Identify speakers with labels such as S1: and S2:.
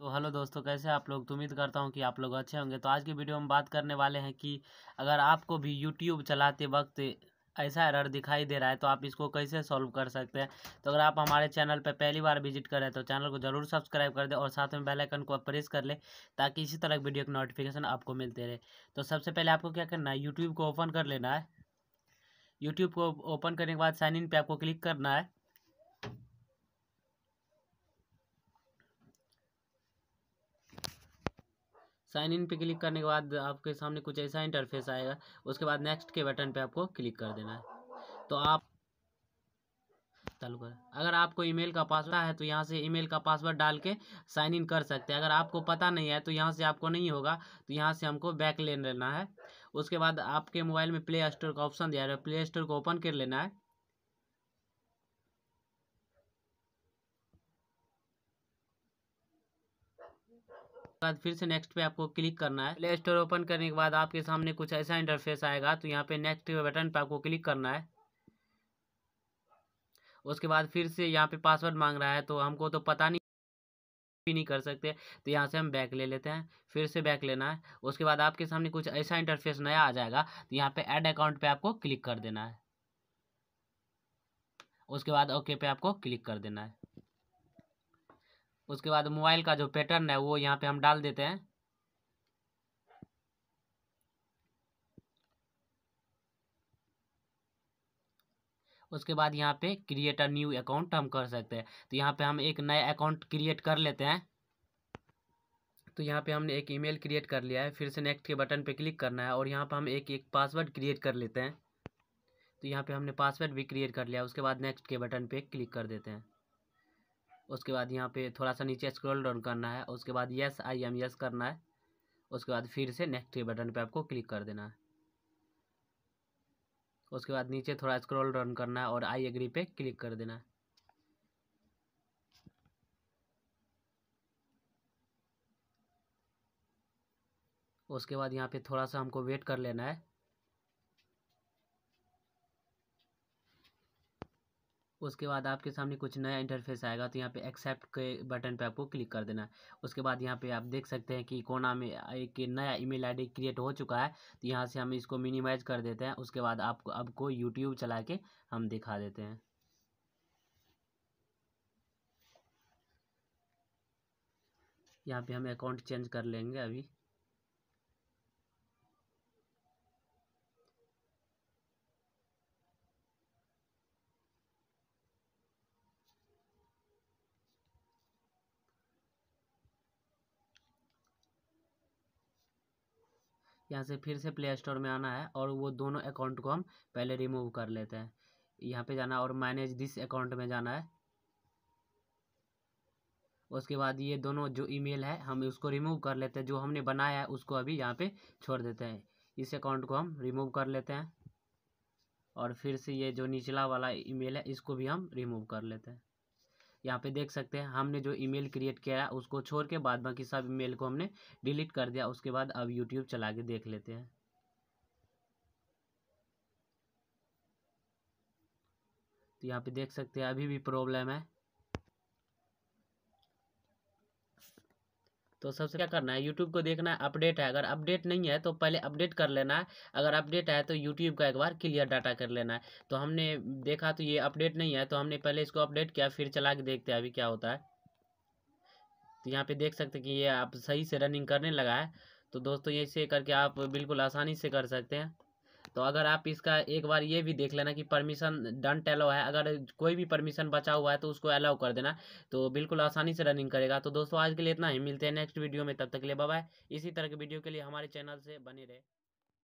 S1: तो हेलो दोस्तों कैसे आप लोग तो उम्मीद करता हूँ कि आप लोग अच्छे होंगे तो आज की वीडियो में बात करने वाले हैं कि अगर आपको भी यूट्यूब चलाते वक्त ऐसा एरर दिखाई दे रहा है तो आप इसको कैसे सॉल्व कर सकते हैं तो अगर आप हमारे चैनल पर पहली बार विजिट करें तो चैनल को जरूर सब्सक्राइब कर दें और साथ में बेल आइकन को प्रेस कर लें ताकि इसी तरह वीडियो की नोटिफिकेशन आपको मिलते रहे तो सबसे पहले आपको क्या करना है यूट्यूब को ओपन कर लेना है यूट्यूब को ओपन करने के बाद साइन इन पे आपको क्लिक करना है साइन इन पे क्लिक करने के बाद आपके सामने कुछ ऐसा इंटरफेस आएगा उसके बाद नेक्स्ट के बटन पे आपको क्लिक कर देना है तो आप चालू कर अगर आपको ईमेल का पासवर्ड है तो यहाँ से ईमेल का पासवर्ड डाल के साइन इन कर सकते हैं अगर आपको पता नहीं है तो यहाँ से आपको नहीं होगा तो यहाँ से हमको बैक ले लेना है उसके बाद आपके मोबाइल में प्ले स्टोर का ऑप्शन दिया है प्ले स्टोर को ओपन कर लेना है बाद फिर से नेक्स्ट पे आपको क्लिक करना है प्ले स्टोर ओपन करने के बाद आपके सामने कुछ ऐसा इंटरफेस आएगा तो यहाँ पे नेक्स्ट बटन पे आपको क्लिक करना है उसके बाद फिर से यहाँ पे पासवर्ड मांग रहा है तो हमको तो पता नहीं भी नहीं कर सकते तो यहाँ से हम बैक ले लेते हैं फिर से बैक लेना है उसके बाद आपके सामने कुछ ऐसा इंटरफेस नया आ जाएगा तो यहाँ पे ऐड अकाउंट पे आपको क्लिक कर देना है उसके बाद ओके पे आपको क्लिक कर देना है उसके बाद मोबाइल का जो पैटर्न है वो यहाँ पे हम डाल देते हैं उसके बाद यहाँ पे क्रिएट अ न्यू अकाउंट हम कर सकते हैं तो यहाँ पे हम एक नया अकाउंट क्रिएट कर लेते हैं तो यहाँ पे हमने एक ईमेल क्रिएट कर लिया है फिर से नेक्स्ट के बटन पे क्लिक करना है और यहाँ पे हम एक एक पासवर्ड क्रिएट कर लेते हैं तो यहाँ पे हमने पासवर्ड भी क्रिएट कर लिया उसके बाद नेक्स्ट के बटन पे क्लिक कर देते हैं उसके बाद यहाँ पे थोड़ा सा नीचे स्क्रॉल डाउन करना है उसके बाद यस आई एम यस करना है उसके बाद फिर से नेक्स्ट के बटन पे आपको क्लिक कर देना है उसके बाद नीचे थोड़ा स्क्रॉल डाउन करना है और आई एग्री पे क्लिक कर देना है उसके बाद यहाँ पे थोड़ा सा हमको वेट कर लेना है उसके बाद आपके सामने कुछ नया इंटरफेस आएगा तो यहाँ पे एक्सेप्ट के बटन पे आपको क्लिक कर देना है उसके बाद यहाँ पे आप देख सकते हैं कि कोना में एक नया ईमेल आईडी क्रिएट हो चुका है तो यहाँ से हम इसको मिनिमाइज कर देते हैं उसके बाद आपको आपको यूट्यूब चला के हम दिखा देते हैं यहाँ पे हम अकाउंट चेंज कर लेंगे अभी यहाँ से फिर से प्ले स्टोर में आना है और वो दोनों अकाउंट को हम पहले रिमूव कर लेते हैं यहाँ पे जाना और मैनेज दिस अकाउंट में जाना है उसके बाद ये दोनों जो ईमेल है हम उसको रिमूव कर लेते हैं जो हमने बनाया है उसको अभी यहाँ पे छोड़ देते हैं इस अकाउंट को हम रिमूव कर लेते हैं और फिर से ये जो निचला वाला ईमेल है इसको भी हम रिमूव कर लेते हैं यहाँ पे देख सकते हैं हमने जो ईमेल क्रिएट किया है उसको छोड़ के बाद बाकी सब ईमेल को हमने डिलीट कर दिया उसके बाद अब यूट्यूब चला के देख लेते हैं तो यहाँ पे देख सकते हैं अभी भी प्रॉब्लम है तो सबसे क्या करना है यूट्यूब को देखना है अपडेट है अगर अपडेट नहीं है तो पहले अपडेट कर लेना है अगर अपडेट है तो यूट्यूब का एक बार क्लियर डाटा कर लेना है तो हमने देखा तो ये अपडेट नहीं है तो हमने पहले इसको अपडेट किया फिर चला के देखते हैं अभी क्या होता है तो यहाँ पे देख सकते हैं कि ये आप सही से रनिंग करने लगा है तो दोस्तों ये करके आप बिल्कुल आसानी से कर सकते हैं तो अगर आप इसका एक बार ये भी देख लेना कि परमिशन डंट एलो है अगर कोई भी परमिशन बचा हुआ है तो उसको अलाउ कर देना तो बिल्कुल आसानी से रनिंग करेगा तो दोस्तों आज के लिए इतना ही मिलते हैं नेक्स्ट वीडियो में तब तक के लिए बाय इसी तरह के वीडियो के लिए हमारे चैनल से बने रहे